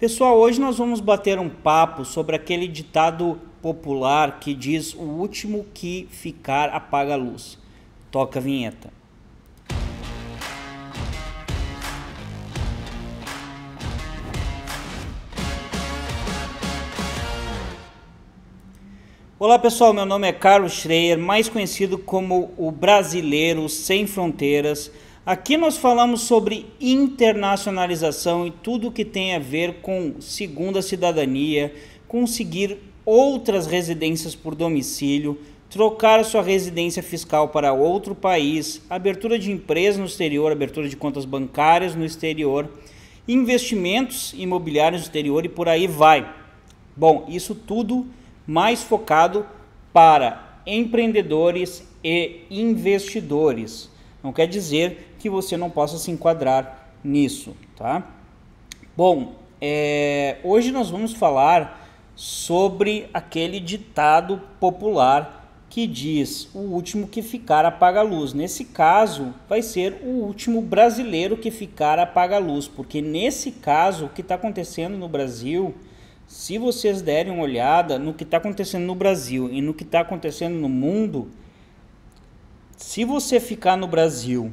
Pessoal, hoje nós vamos bater um papo sobre aquele ditado popular que diz: O último que ficar apaga a luz. Toca a vinheta. Olá pessoal, meu nome é Carlos Schreier, mais conhecido como o Brasileiro Sem Fronteiras Aqui nós falamos sobre internacionalização e tudo que tem a ver com segunda cidadania, conseguir outras residências por domicílio, trocar sua residência fiscal para outro país, abertura de empresa no exterior, abertura de contas bancárias no exterior, investimentos imobiliários no exterior e por aí vai. Bom, isso tudo mais focado para empreendedores e investidores. Não quer dizer que você não possa se enquadrar nisso, tá? Bom, é, hoje nós vamos falar sobre aquele ditado popular que diz o último que ficar apaga a luz. Nesse caso, vai ser o último brasileiro que ficar apaga a luz, porque nesse caso, o que está acontecendo no Brasil, se vocês derem uma olhada no que está acontecendo no Brasil e no que está acontecendo no mundo, se você ficar no Brasil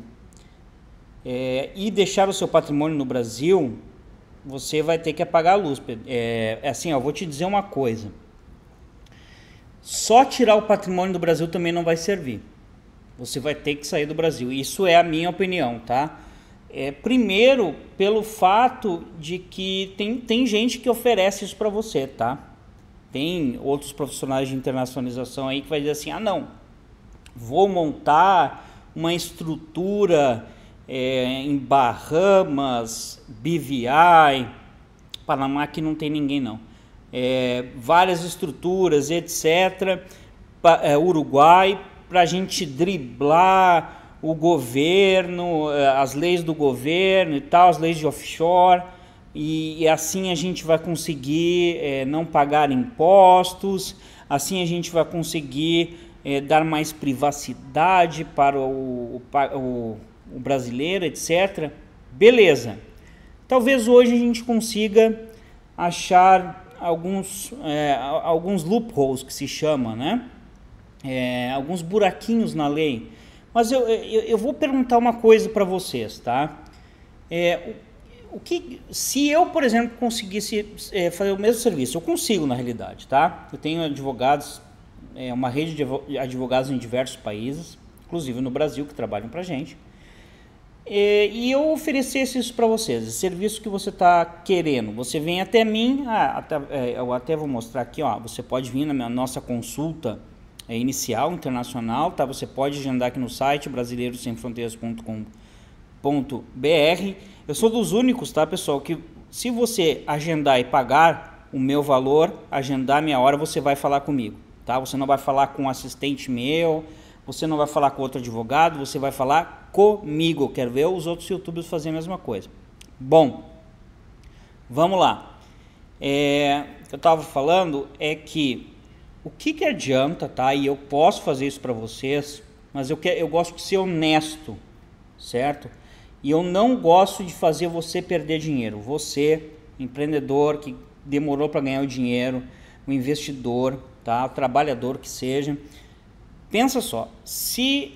é, e deixar o seu patrimônio no Brasil, você vai ter que apagar a luz. É, é, assim, ó, eu vou te dizer uma coisa. Só tirar o patrimônio do Brasil também não vai servir. Você vai ter que sair do Brasil. Isso é a minha opinião, tá? É, primeiro, pelo fato de que tem, tem gente que oferece isso para você, tá? Tem outros profissionais de internacionalização aí que vai dizer assim: ah, não, vou montar uma estrutura é, em Bahamas, BVI, Panamá que não tem ninguém não. É, várias estruturas, etc. é, Uruguai, para a gente driblar o governo, é, as leis do governo e tal, as leis de offshore. E, e assim a gente vai conseguir é, não pagar impostos, assim a gente vai conseguir é, dar mais privacidade para o, para o o brasileiro, etc. Beleza. Talvez hoje a gente consiga achar alguns, é, alguns loopholes que se chama, né? É, alguns buraquinhos na lei. Mas eu, eu, eu vou perguntar uma coisa para vocês, tá? É, o, o, que, se eu, por exemplo, conseguisse é, fazer o mesmo serviço, eu consigo na realidade, tá? Eu tenho advogados, é, uma rede de advogados em diversos países, inclusive no Brasil, que trabalham para gente. E, e eu oferecesse isso para vocês, esse serviço que você está querendo. Você vem até mim, ah, até, é, eu até vou mostrar aqui, ó, você pode vir na minha, nossa consulta é, inicial, internacional, tá? Você pode agendar aqui no site brasileirosemfronteiras.com.br. Eu sou dos únicos, tá, pessoal, que se você agendar e pagar o meu valor, agendar minha hora, você vai falar comigo, tá? Você não vai falar com um assistente meu, você não vai falar com outro advogado, você vai falar comigo. Quero ver os outros youtubers fazerem a mesma coisa. Bom, vamos lá. É, o que eu estava falando é que o que, que adianta, tá? E eu posso fazer isso para vocês, mas eu, que, eu gosto de ser honesto, certo? E eu não gosto de fazer você perder dinheiro. Você, empreendedor que demorou para ganhar o dinheiro, o investidor, tá? O trabalhador que seja pensa só, se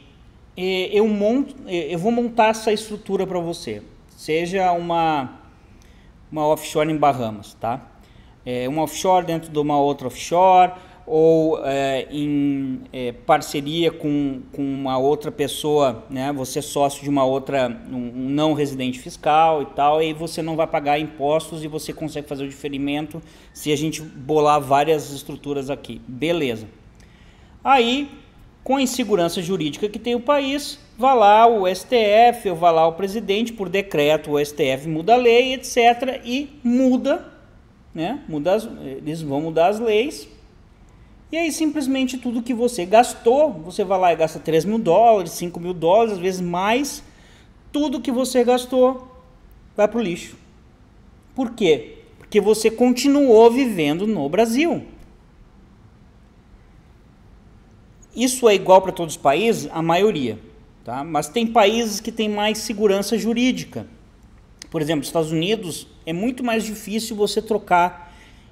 eh, eu monto, é, eu vou montar essa estrutura para você, seja uma uma offshore em Bahamas, tá? É, uma offshore dentro de uma outra offshore ou é, em é, parceria com, com uma outra pessoa, né? Você é sócio de uma outra, um, um não residente fiscal e tal, e você não vai pagar impostos e você consegue fazer o diferimento se a gente bolar várias estruturas aqui, beleza? Aí com a insegurança jurídica que tem o país, vá lá o STF, ou vá lá o presidente, por decreto, o STF muda a lei, etc. E muda, né? Muda as, eles vão mudar as leis. E aí simplesmente tudo que você gastou, você vai lá e gasta 3 mil dólares, 5 mil dólares, às vezes mais, tudo que você gastou vai para o lixo. Por quê? Porque você continuou vivendo no Brasil. Isso é igual para todos os países? A maioria. Tá? Mas tem países que têm mais segurança jurídica. Por exemplo, nos Estados Unidos é muito mais difícil você trocar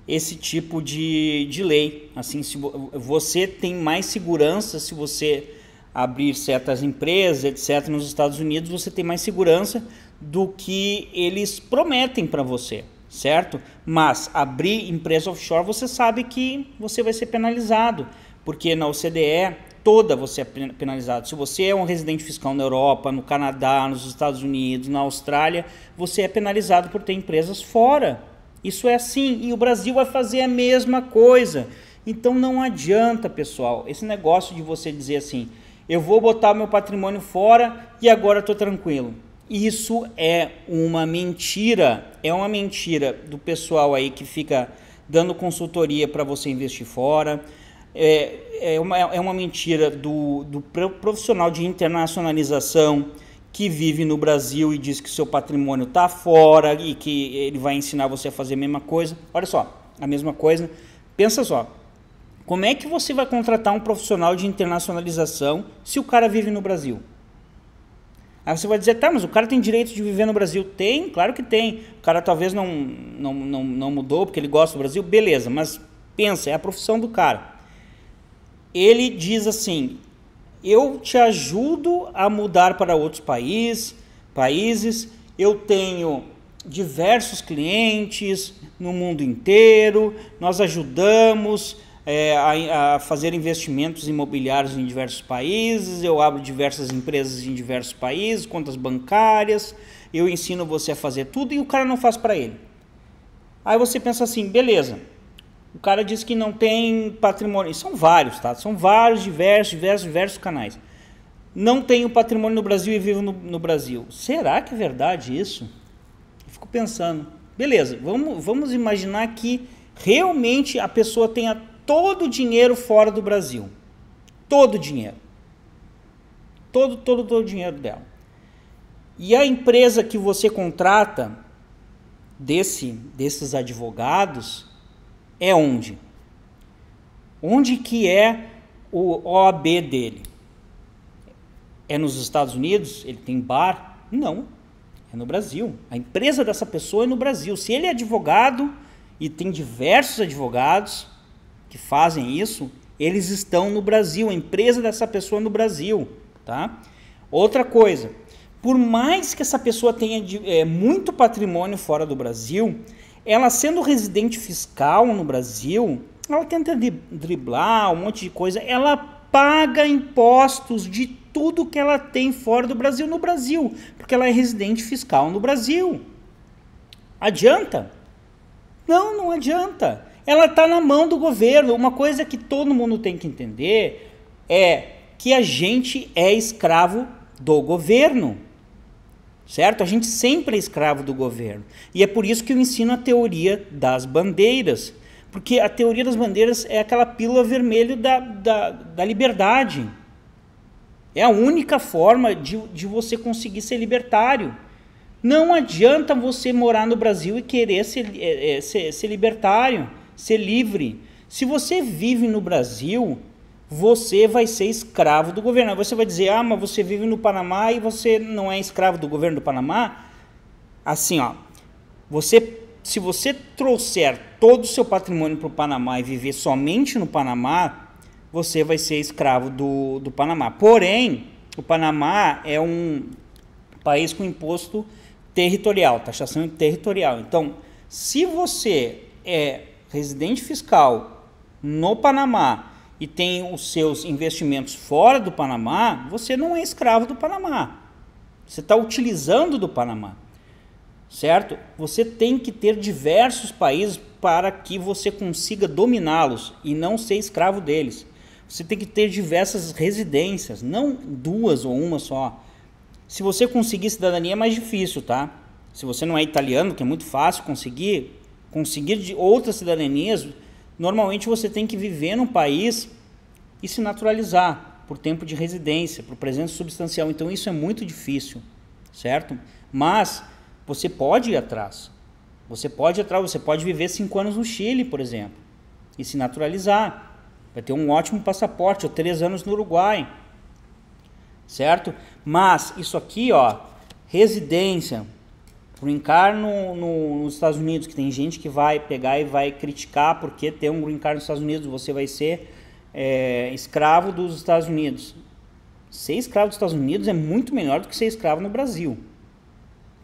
esse tipo de, de lei. Assim, se você tem mais segurança se você abrir certas empresas, etc. Nos Estados Unidos você tem mais segurança do que eles prometem para você, certo? Mas abrir empresa offshore você sabe que você vai ser penalizado porque na OCDE toda você é penalizado. Se você é um residente fiscal na Europa, no Canadá, nos Estados Unidos, na Austrália, você é penalizado por ter empresas fora. Isso é assim. E o Brasil vai fazer a mesma coisa. Então não adianta, pessoal, esse negócio de você dizer assim: eu vou botar meu patrimônio fora e agora estou tranquilo. Isso é uma mentira. É uma mentira do pessoal aí que fica dando consultoria para você investir fora, é, é, uma, é uma mentira do, do profissional de internacionalização que vive no Brasil e diz que seu patrimônio está fora e que ele vai ensinar você a fazer a mesma coisa. Olha só, a mesma coisa. Pensa só, como é que você vai contratar um profissional de internacionalização se o cara vive no Brasil? Aí você vai dizer, tá, mas o cara tem direito de viver no Brasil? Tem, claro que tem. O cara talvez não, não, não, não mudou porque ele gosta do Brasil, beleza, mas pensa, é a profissão do cara ele diz assim: eu te ajudo a mudar para outros países, países. Eu tenho diversos clientes no mundo inteiro. Nós ajudamos é, a, a, fazer investimentos imobiliários em diversos países. Eu abro diversas empresas em diversos países, contas bancárias. Eu ensino você a fazer tudo e o cara não faz para ele. Aí você pensa assim, beleza? O cara diz que não tem patrimônio. São vários, tá? São vários, diversos, diversos, diversos canais. Não tenho patrimônio no Brasil e vivo no, no Brasil. Será que é verdade isso? Eu fico pensando. Beleza, vamos, vamos imaginar que realmente a pessoa tenha todo o dinheiro fora do Brasil. Todo o dinheiro. Todo, todo, todo o dinheiro dela. E a empresa que você contrata desse, desses advogados é onde? Onde que é o OAB dele? É nos Estados Unidos? Ele tem bar? Não. É no Brasil. A empresa dessa pessoa é no Brasil. Se ele é advogado e tem diversos advogados que fazem isso, eles estão no Brasil, a empresa dessa pessoa é no Brasil, tá? Outra coisa, por mais que essa pessoa tenha é, muito patrimônio fora do Brasil, ela sendo residente fiscal no Brasil, ela tenta driblar um monte de coisa, ela paga impostos de tudo que ela tem fora do Brasil no Brasil, porque ela é residente fiscal no Brasil. Adianta? Não, não adianta. Ela está na mão do governo. Uma coisa que todo mundo tem que entender é que a gente é escravo do governo certo? A gente sempre é escravo do governo. E é por isso que eu ensino a teoria das bandeiras, porque a teoria das bandeiras é aquela pílula vermelha da, da, da liberdade. É a única forma de, de você conseguir ser libertário. Não adianta você morar no Brasil e querer ser, é, é ser, ser libertário, ser livre. Se você vive no Brasil, você vai ser escravo do governo. Aí você vai dizer, ah, mas você vive no Panamá e você não é escravo do governo do Panamá? Assim, ó, você, se você trouxer todo o seu patrimônio para o Panamá e viver somente no Panamá, você vai ser escravo do, do Panamá. Porém, o Panamá é um país com imposto territorial, taxação territorial. Então, se você é residente fiscal no Panamá e tem os seus investimentos fora do Panamá, você não é escravo do Panamá. Você está utilizando do Panamá, certo? Você tem que ter diversos países para que você consiga dominá-los e não ser escravo deles. Você tem que ter diversas residências, não duas ou uma só. Se você conseguir cidadania é mais difícil, tá? Se você não é italiano, que é muito fácil conseguir, conseguir de outras cidadanias Normalmente você tem que viver num país e se naturalizar por tempo de residência, por presença substancial. Então isso é muito difícil, certo? Mas você pode ir atrás. Você pode ir atrás, você pode viver cinco anos no Chile, por exemplo, e se naturalizar. Vai ter um ótimo passaporte, ou três anos no Uruguai, certo? Mas isso aqui, ó, residência, Green card no, no, nos Estados Unidos, que tem gente que vai pegar e vai criticar porque ter um green card nos Estados Unidos, você vai ser é, escravo dos Estados Unidos. Ser escravo dos Estados Unidos é muito melhor do que ser escravo no Brasil.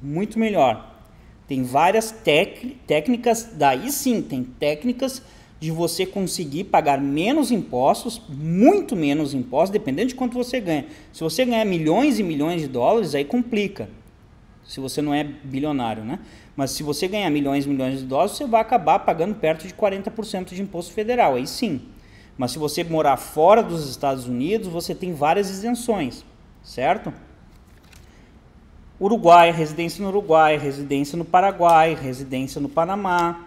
Muito melhor. Tem várias tec, técnicas, daí sim, tem técnicas de você conseguir pagar menos impostos, muito menos impostos, dependendo de quanto você ganha. Se você ganhar milhões e milhões de dólares, aí complica se você não é bilionário, né? Mas se você ganhar milhões e milhões de dólares, você vai acabar pagando perto de 40% de imposto federal, aí sim. Mas se você morar fora dos Estados Unidos, você tem várias isenções, certo? Uruguai, residência no Uruguai, residência no Paraguai, residência no Panamá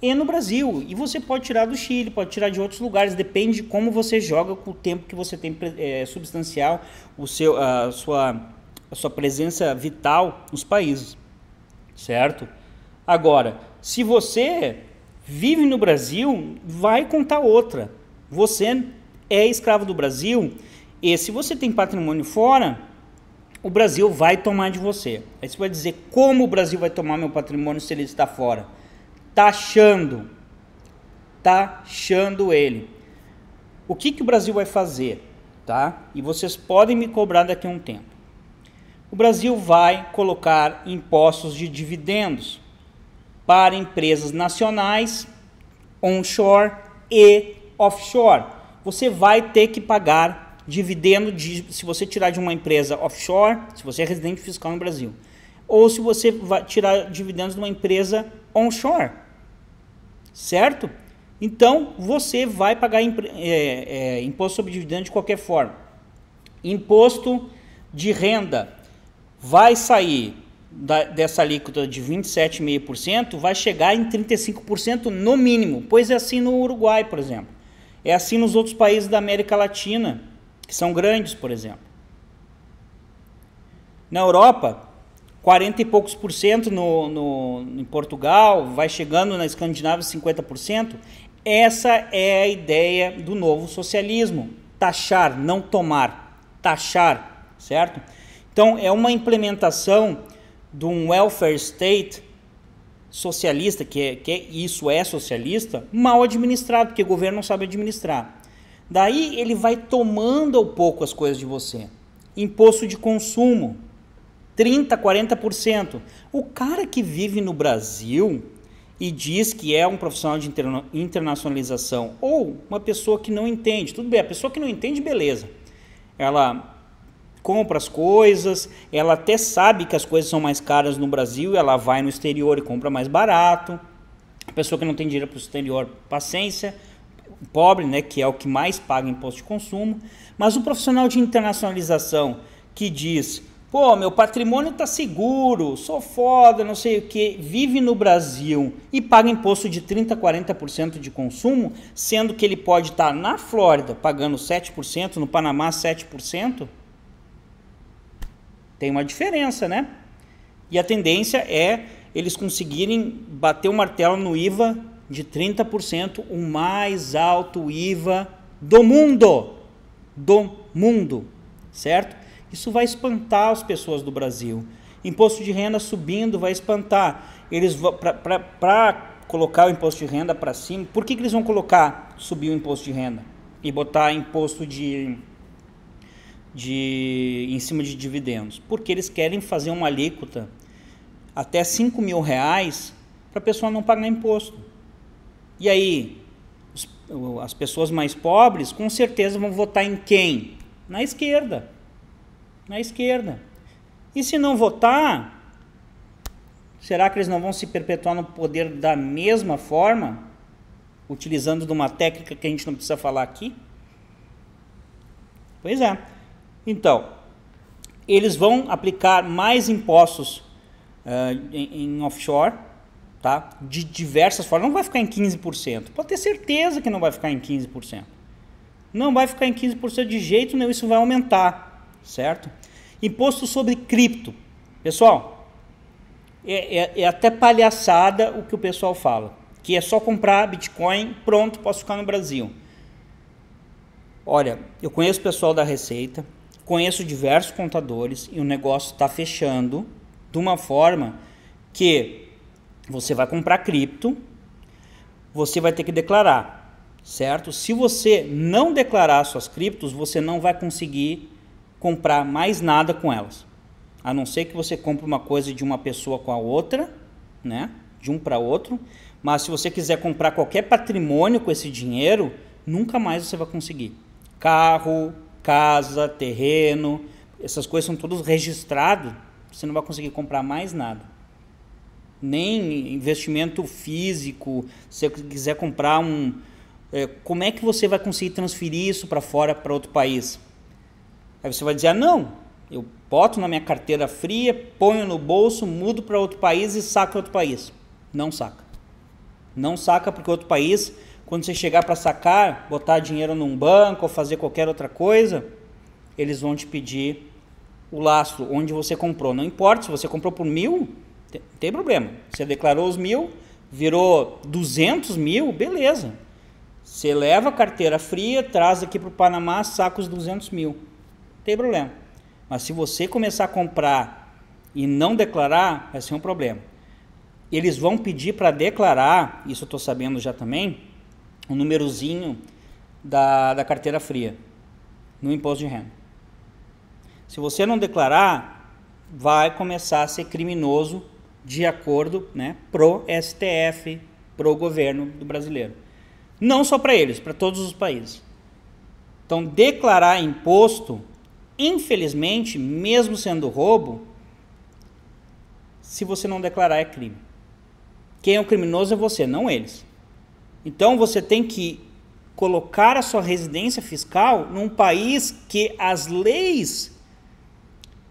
e no Brasil. E você pode tirar do Chile, pode tirar de outros lugares, depende de como você joga com o tempo que você tem é, substancial, o seu, a sua a sua presença vital nos países, certo? Agora, se você vive no Brasil, vai contar outra. Você é escravo do Brasil e se você tem patrimônio fora, o Brasil vai tomar de você. Aí você vai dizer como o Brasil vai tomar meu patrimônio se ele está fora? Taxando. Taxando ele. O que, que o Brasil vai fazer? Tá? E vocês podem me cobrar daqui a um tempo o Brasil vai colocar impostos de dividendos para empresas nacionais, onshore e offshore. Você vai ter que pagar dividendo de, se você tirar de uma empresa offshore, se você é residente fiscal no Brasil, ou se você vai tirar dividendos de uma empresa onshore, certo? Então você vai pagar é, é, imposto sobre dividendos de qualquer forma. Imposto de renda vai sair da, dessa alíquota de 27,5%, vai chegar em 35% no mínimo, pois é assim no Uruguai, por exemplo. É assim nos outros países da América Latina, que são grandes, por exemplo. Na Europa, 40 e poucos por cento no, no, em Portugal, vai chegando na Escandinávia 50%. Essa é a ideia do novo socialismo. Taxar, não tomar. Taxar, certo? Então, é uma implementação de um welfare state socialista, que, é, que é, isso é socialista, mal administrado, porque o governo não sabe administrar. Daí ele vai tomando ao pouco as coisas de você. Imposto de consumo, 30%, 40%. O cara que vive no Brasil e diz que é um profissional de interna internacionalização ou uma pessoa que não entende, tudo bem, a pessoa que não entende, beleza. Ela compra as coisas, ela até sabe que as coisas são mais caras no Brasil, ela vai no exterior e compra mais barato. A pessoa que não tem dinheiro para o exterior, paciência. Pobre, né, que é o que mais paga imposto de consumo. Mas o profissional de internacionalização que diz: pô, meu patrimônio tá seguro, sou foda, não sei o que, vive no Brasil e paga imposto de 30%, 40% de consumo, sendo que ele pode estar tá na Flórida pagando 7%, no Panamá 7%. Tem uma diferença, né? E a tendência é eles conseguirem bater o martelo no IVA de 30%, o mais alto IVA do mundo. Do mundo, certo? Isso vai espantar as pessoas do Brasil. Imposto de renda subindo vai espantar. Eles para colocar o imposto de renda para cima, por que, que eles vão colocar subir o imposto de renda e botar imposto de de, em cima de dividendos, porque eles querem fazer uma alíquota até 5 mil reais para a pessoa não pagar imposto. E aí, os, as pessoas mais pobres com certeza vão votar em quem? Na esquerda. Na esquerda. E se não votar, será que eles não vão se perpetuar no poder da mesma forma? Utilizando de uma técnica que a gente não precisa falar aqui? Pois é. Então, eles vão aplicar mais impostos uh, em, em, offshore, tá? De diversas formas. Não vai ficar em 15%. Pode ter certeza que não vai ficar em 15%. Não vai ficar em 15% de jeito nenhum, isso vai aumentar, certo? Imposto sobre cripto. Pessoal, é, é, é até palhaçada o que o pessoal fala. Que é só comprar Bitcoin, pronto, posso ficar no Brasil. Olha, eu conheço o pessoal da Receita, Conheço diversos contadores e o negócio está fechando de uma forma que você vai comprar cripto, você vai ter que declarar, certo? Se você não declarar suas criptos, você não vai conseguir comprar mais nada com elas. A não ser que você compre uma coisa de uma pessoa com a outra, né? De um para outro. Mas se você quiser comprar qualquer patrimônio com esse dinheiro, nunca mais você vai conseguir. Carro, casa, terreno, essas coisas são todas registradas, você não vai conseguir comprar mais nada. Nem investimento físico, se você quiser comprar um. É, como é que você vai conseguir transferir isso para fora, para outro país? Aí você vai dizer: ah, não, eu boto na minha carteira fria, ponho no bolso, mudo para outro país e saco outro país. Não saca. Não saca porque outro país quando você chegar para sacar, botar dinheiro num banco ou fazer qualquer outra coisa, eles vão te pedir o lastro onde você comprou. Não importa se você comprou por mil, tem, tem problema. Você declarou os mil, virou 200 mil, beleza. Você leva a carteira fria, traz aqui para o Panamá, saca os 200 mil. Não tem problema. Mas se você começar a comprar e não declarar, vai ser um problema. Eles vão pedir para declarar, isso eu estou sabendo já também, um númerozinho da, da carteira fria no imposto de renda. Se você não declarar, vai começar a ser criminoso de acordo né, pro STF, pro governo do brasileiro. Não só para eles, para todos os países. Então, declarar imposto, infelizmente, mesmo sendo roubo, se você não declarar é crime. Quem é o criminoso é você, não eles. Então você tem que colocar a sua residência fiscal num país que as leis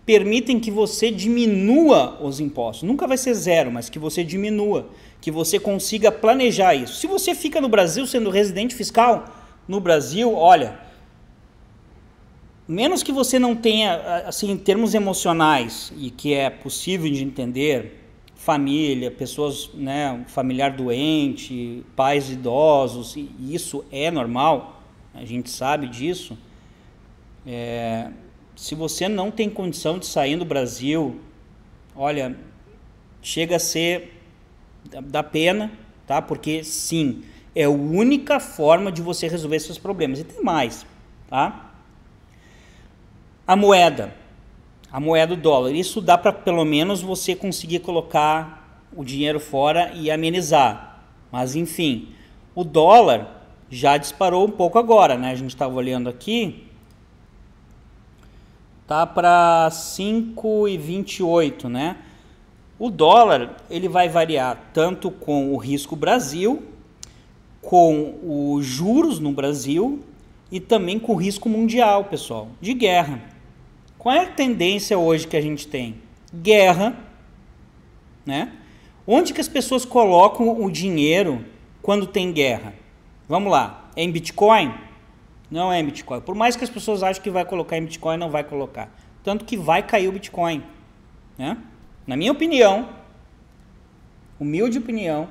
permitem que você diminua os impostos. Nunca vai ser zero, mas que você diminua, que você consiga planejar isso. Se você fica no Brasil sendo residente fiscal, no Brasil, olha, menos que você não tenha, assim, em termos emocionais, e que é possível de entender, família, pessoas, né, familiar doente, pais idosos, e isso é normal, a gente sabe disso. É, se você não tem condição de sair do Brasil, olha, chega a ser da pena, tá? Porque sim, é a única forma de você resolver seus problemas. E tem mais, tá? A moeda a moeda do dólar. Isso dá para pelo menos você conseguir colocar o dinheiro fora e amenizar. Mas enfim, o dólar já disparou um pouco agora, né? A gente estava olhando aqui, tá para 5,28, né? O dólar ele vai variar tanto com o risco Brasil, com os juros no Brasil e também com o risco mundial, pessoal, de guerra. Qual é a tendência hoje que a gente tem? Guerra, né? Onde que as pessoas colocam o dinheiro quando tem guerra? Vamos lá, é em Bitcoin? Não é em Bitcoin. Por mais que as pessoas achem que vai colocar em Bitcoin, não vai colocar. Tanto que vai cair o Bitcoin, né? Na minha opinião, humilde opinião,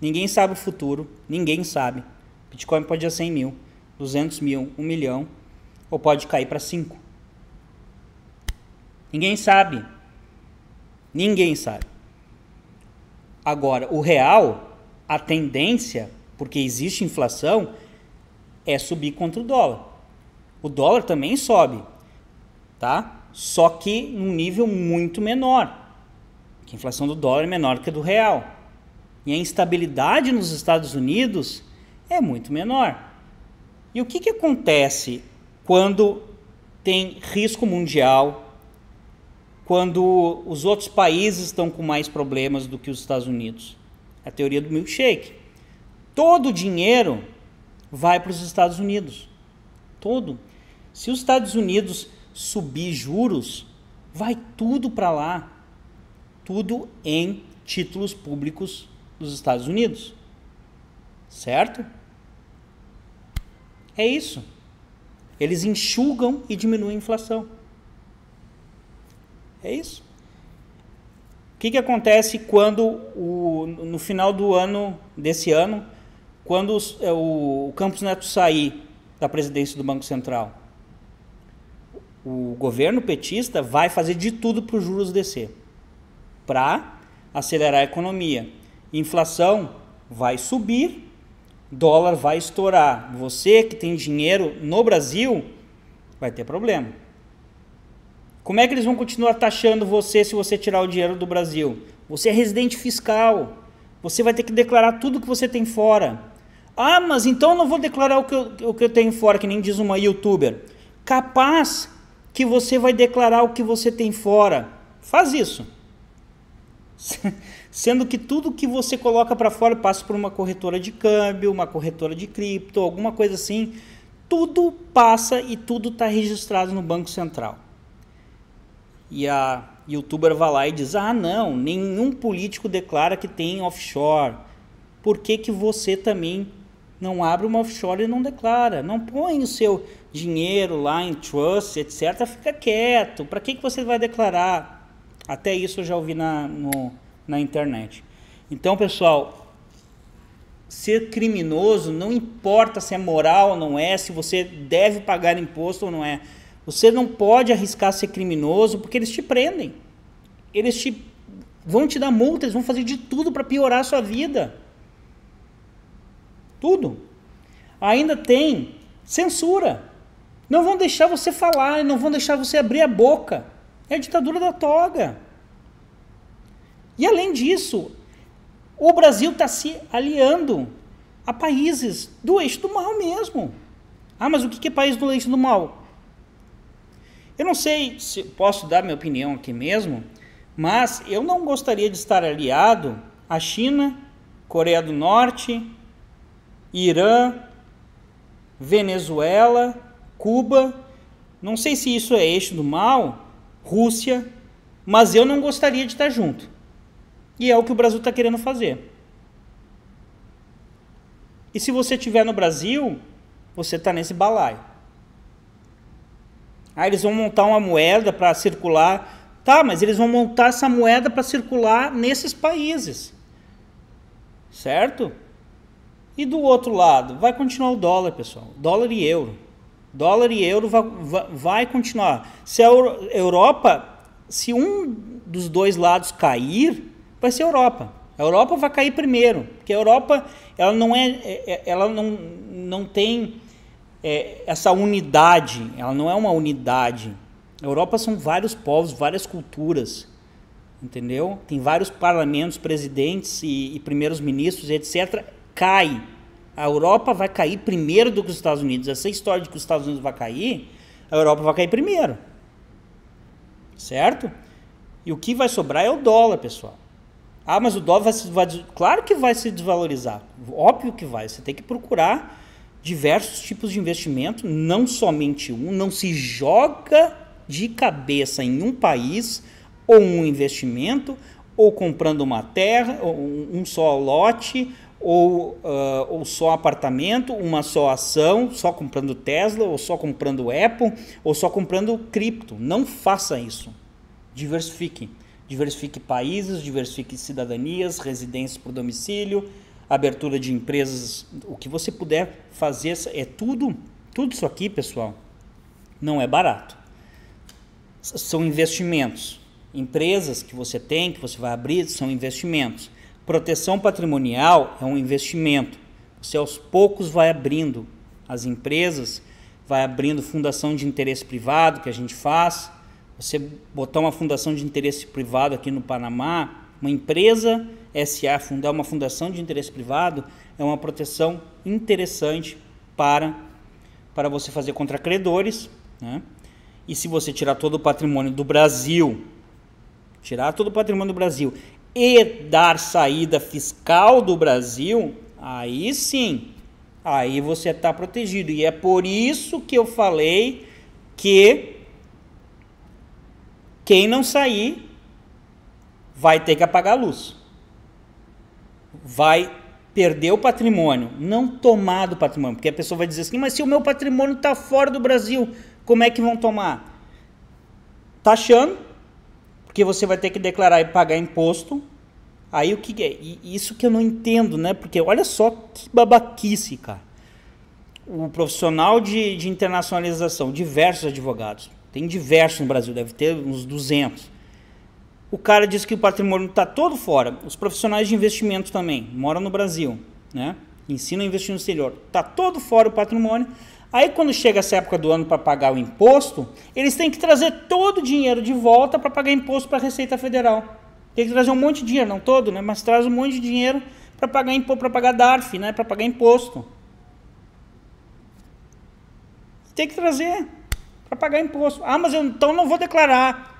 ninguém sabe o futuro, ninguém sabe. Bitcoin pode ir a 100 mil, 200 mil, 1 milhão, ou pode cair para 5. Ninguém sabe. Ninguém sabe. Agora, o real, a tendência, porque existe inflação, é subir contra o dólar. O dólar também sobe, tá? Só que num nível muito menor. Que a inflação do dólar é menor que a do real. E a instabilidade nos Estados Unidos é muito menor. E o que, que acontece quando tem risco mundial, quando os outros países estão com mais problemas do que os Estados Unidos. É a teoria do milkshake. Todo o dinheiro vai para os Estados Unidos. Todo. Se os Estados Unidos subir juros, vai tudo para lá. Tudo em títulos públicos dos Estados Unidos. Certo? É isso. Eles enxugam e diminuem a inflação. É isso. O que, que acontece quando, o, no final do ano, desse ano, quando os, é, o, o Campos Neto sair da presidência do Banco Central? O governo petista vai fazer de tudo para os juros descer, para acelerar a economia. Inflação vai subir, dólar vai estourar. Você que tem dinheiro no Brasil vai ter problema. Como é que eles vão continuar taxando você se você tirar o dinheiro do Brasil? Você é residente fiscal. Você vai ter que declarar tudo que você tem fora. Ah, mas então eu não vou declarar o que eu, o que eu tenho fora, que nem diz uma youtuber. Capaz que você vai declarar o que você tem fora. Faz isso. Sendo que tudo que você coloca para fora passa por uma corretora de câmbio, uma corretora de cripto, alguma coisa assim. Tudo passa e tudo está registrado no Banco Central e a youtuber vai lá e diz: Ah, não, nenhum político declara que tem offshore. Por que, que você também não abre uma offshore e não declara? Não põe o seu dinheiro lá em trust, etc. Fica quieto. Para que, que você vai declarar? Até isso eu já ouvi na, no, na internet. Então, pessoal, ser criminoso não importa se é moral ou não é, se você deve pagar imposto ou não é. Você não pode arriscar ser criminoso porque eles te prendem. Eles te vão te dar multa, eles vão fazer de tudo para piorar a sua vida. Tudo. Ainda tem censura. Não vão deixar você falar, não vão deixar você abrir a boca. É a ditadura da toga. E além disso, o Brasil está se aliando a países do eixo do mal mesmo. Ah, mas o que é país do eixo do mal? Eu não sei se posso dar minha opinião aqui mesmo, mas eu não gostaria de estar aliado à China, Coreia do Norte, Irã, Venezuela, Cuba, não sei se isso é eixo do mal, Rússia, mas eu não gostaria de estar junto. E é o que o Brasil está querendo fazer. E se você estiver no Brasil, você está nesse balaio. Aí eles vão montar uma moeda para circular. Tá, mas eles vão montar essa moeda para circular nesses países. Certo? E do outro lado, vai continuar o dólar, pessoal. Dólar e euro. Dólar e euro vai, vai, vai continuar. Se a Europa, se um dos dois lados cair, vai ser a Europa. A Europa vai cair primeiro, porque a Europa ela não é, é, é ela não, não tem é, essa unidade, ela não é uma unidade. A Europa são vários povos, várias culturas, entendeu? Tem vários parlamentos, presidentes e, e primeiros ministros, etc. Cai. A Europa vai cair primeiro do que os Estados Unidos. Essa história de que os Estados Unidos vai cair, a Europa vai cair primeiro. Certo? E o que vai sobrar é o dólar, pessoal. Ah, mas o dólar vai se. Vai, claro que vai se desvalorizar. Óbvio que vai. Você tem que procurar diversos tipos de investimento, não somente um, não se joga de cabeça em um país ou um investimento ou comprando uma terra, um só lote, ou, uh, ou só apartamento, uma só ação, só comprando Tesla, ou só comprando Apple, ou só comprando cripto. Não faça isso. Diversifique. Diversifique países, diversifique cidadanias, residências por domicílio, abertura de empresas, o que você puder fazer, é tudo, tudo isso aqui, pessoal, não é barato. São investimentos. Empresas que você tem, que você vai abrir, são investimentos. Proteção patrimonial é um investimento. Você aos poucos vai abrindo as empresas, vai abrindo fundação de interesse privado que a gente faz. Você botar uma fundação de interesse privado aqui no Panamá, uma empresa SA, fundar é uma fundação de interesse privado, é uma proteção interessante para, para você fazer contra credores. Né? E se você tirar todo o patrimônio do Brasil, tirar todo o patrimônio do Brasil e dar saída fiscal do Brasil, aí sim, aí você está protegido. E é por isso que eu falei que quem não sair vai ter que apagar a luz vai perder o patrimônio, não tomar do patrimônio, porque a pessoa vai dizer assim, mas se o meu patrimônio está fora do Brasil, como é que vão tomar? Taxando, tá porque você vai ter que declarar e pagar imposto. Aí o que é? Isso que eu não entendo, né? Porque olha só que babaquice, cara. O profissional de, de internacionalização, diversos advogados, tem diversos no Brasil, deve ter uns 200 o cara diz que o patrimônio está todo fora. Os profissionais de investimento também moram no Brasil, né? Ensinam a investir no exterior. Está todo fora o patrimônio. Aí quando chega essa época do ano para pagar o imposto, eles têm que trazer todo o dinheiro de volta para pagar imposto para a Receita Federal. Tem que trazer um monte de dinheiro, não todo, né? Mas traz um monte de dinheiro para pagar imposto, para pagar DARF, né? Para pagar imposto. Tem que trazer para pagar imposto. Ah, mas eu então não vou declarar.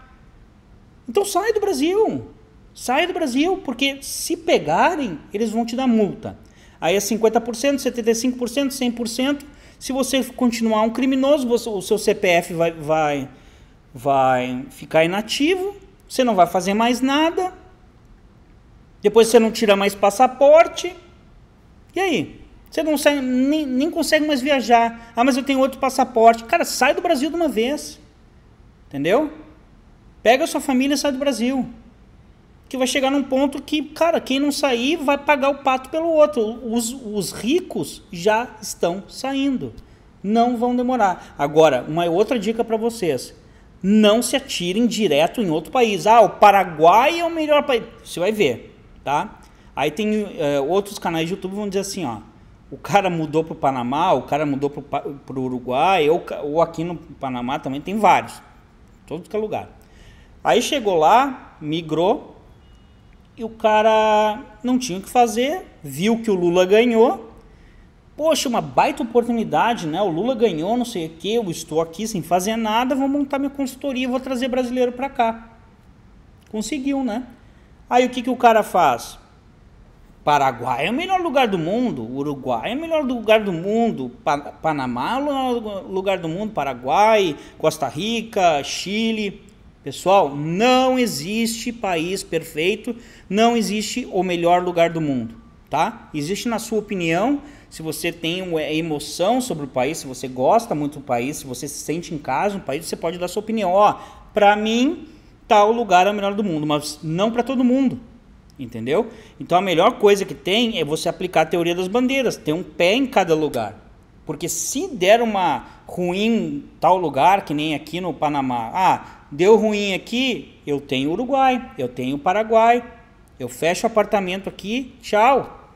Então sai do Brasil. Sai do Brasil, porque se pegarem, eles vão te dar multa. Aí é 50%, 75%, 100%. Se você continuar um criminoso, você, o seu CPF vai, vai, vai ficar inativo, você não vai fazer mais nada. Depois você não tira mais passaporte. E aí? Você não sai, nem, nem consegue mais viajar. Ah, mas eu tenho outro passaporte. Cara, sai do Brasil de uma vez. Entendeu? Pega a sua família e sai do Brasil. Que vai chegar num ponto que, cara, quem não sair vai pagar o pato pelo outro. Os, os ricos já estão saindo. Não vão demorar. Agora, uma outra dica para vocês. Não se atirem direto em outro país. Ah, o Paraguai é o melhor país. Você vai ver, tá? Aí tem é, outros canais de YouTube que vão dizer assim, ó o cara mudou pro Panamá, o cara mudou pro Uruguai, ou, ou, aqui no Panamá também tem vários, todo que é lugar. Aí chegou lá, migrou, e o cara não tinha o que fazer, viu que o Lula ganhou. Poxa, uma baita oportunidade, né? O Lula ganhou, não sei o que, eu estou aqui sem fazer nada, vou montar minha consultoria, vou trazer brasileiro para cá. Conseguiu, né? Aí o que, que o cara faz? Paraguai é o melhor lugar do mundo, Uruguai é o melhor lugar do mundo, Panamá é o melhor lugar do mundo, Paraguai, Costa Rica, Chile. Pessoal, não existe país perfeito, não existe o melhor lugar do mundo, tá? Existe na sua opinião, se você tem emoção sobre o país, se você gosta muito do país, se você se sente em casa no país, você pode dar sua opinião. Ó, para mim, tal lugar é o melhor do mundo, mas não para todo mundo. Entendeu? Então a melhor coisa que tem é você aplicar a teoria das bandeiras, ter um pé em cada lugar. Porque se der uma ruim tal lugar, que nem aqui no Panamá, ah, deu ruim aqui, eu tenho Uruguai, eu tenho Paraguai, eu fecho o apartamento aqui, tchau.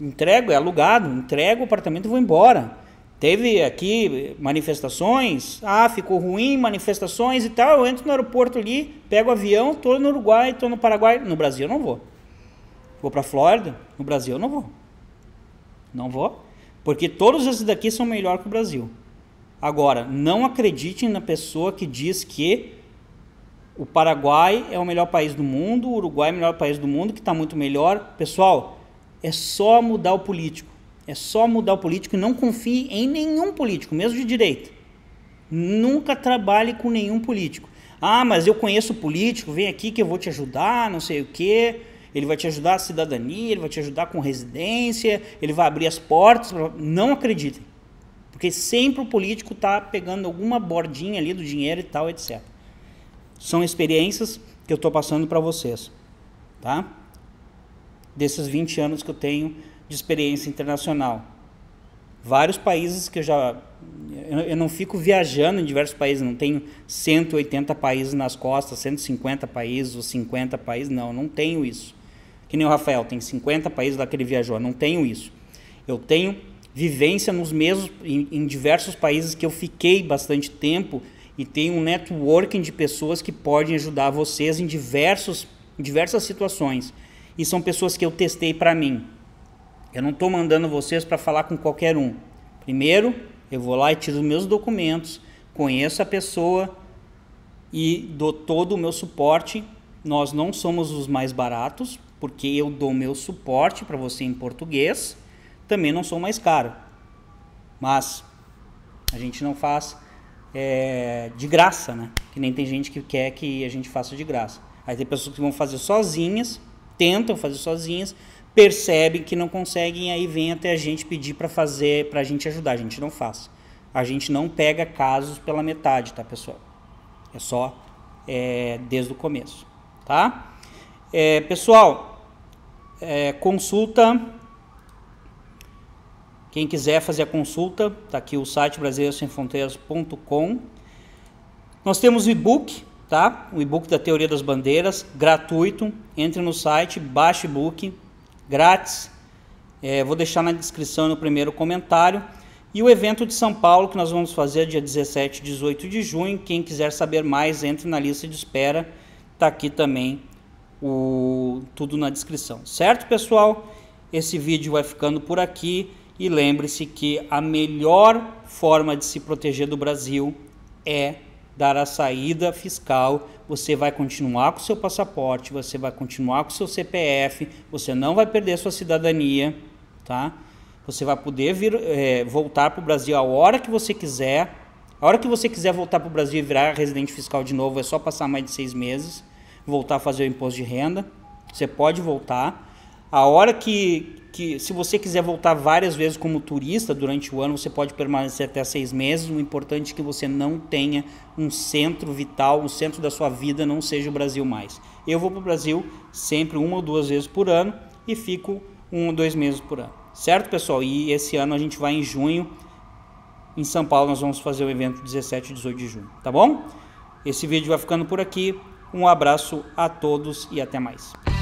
Entrego, é alugado, entrego o apartamento e vou embora. Teve aqui manifestações, ah, ficou ruim, manifestações e tal. Eu entro no aeroporto ali, pego o avião, tô no Uruguai, tô no Paraguai. No Brasil eu não vou. Vou para Flórida, no Brasil eu não vou. Não vou. Porque todos esses daqui são melhor que o Brasil. Agora, não acreditem na pessoa que diz que o Paraguai é o melhor país do mundo, o Uruguai é o melhor país do mundo, que está muito melhor. Pessoal, é só mudar o político. É só mudar o político e não confie em nenhum político, mesmo de direita. Nunca trabalhe com nenhum político. Ah, mas eu conheço político, vem aqui que eu vou te ajudar, não sei o quê. Ele vai te ajudar a cidadania, ele vai te ajudar com residência, ele vai abrir as portas. Não acreditem. Porque sempre o político está pegando alguma bordinha ali do dinheiro e tal, etc. São experiências que eu estou passando para vocês, tá? Desses 20 anos que eu tenho de experiência internacional. Vários países que eu já. Eu não fico viajando em diversos países, não tenho 180 países nas costas, 150 países ou 50 países, não, não tenho isso. Que nem o Rafael, tem 50 países lá que ele viajou, não tenho isso. Eu tenho vivência nos mesmos em, em diversos países que eu fiquei bastante tempo e tem um networking de pessoas que podem ajudar vocês em diversos em diversas situações. E são pessoas que eu testei para mim. Eu não estou mandando vocês para falar com qualquer um. Primeiro, eu vou lá e tiro meus documentos, conheço a pessoa e dou todo o meu suporte. Nós não somos os mais baratos, porque eu dou meu suporte para você em português também não são mais caros Mas a gente não faz é, de graça, né? Que nem tem gente que quer que a gente faça de graça. Aí tem pessoas que vão fazer sozinhas, tentam fazer sozinhas, percebem que não conseguem, aí vem até a gente pedir para fazer, para a gente ajudar. A gente não faz. A gente não pega casos pela metade, tá, pessoal? É só é, desde o começo, tá? É, pessoal, é, consulta quem quiser fazer a consulta, está aqui o site brasileirosemfronteiras.com. Nós temos o e-book, tá? O e-book da Teoria das Bandeiras, gratuito. Entre no site, baixe e-book, grátis. É, vou deixar na descrição no primeiro comentário. E o evento de São Paulo que nós vamos fazer dia 17 e 18 de junho. Quem quiser saber mais, entre na lista de espera. Está aqui também o tudo na descrição. Certo, pessoal? Esse vídeo vai ficando por aqui. E lembre-se que a melhor forma de se proteger do Brasil é dar a saída fiscal, você vai continuar com seu passaporte, você vai continuar com seu CPF, você não vai perder sua cidadania, tá? Você vai poder vir, é, voltar para o Brasil a hora que você quiser. A hora que você quiser voltar para o Brasil e virar residente fiscal de novo, é só passar mais de seis meses, voltar a fazer o imposto de renda. Você pode voltar, a hora que, que, se você quiser voltar várias vezes como turista durante o ano, você pode permanecer até seis meses. O importante é que você não tenha um centro vital, um centro da sua vida não seja o Brasil mais. Eu vou para o Brasil sempre uma ou duas vezes por ano e fico um ou dois meses por ano. Certo, pessoal? E esse ano a gente vai em junho. Em São Paulo nós vamos fazer o evento 17 e 18 de junho, tá bom? Esse vídeo vai ficando por aqui. Um abraço a todos e até mais.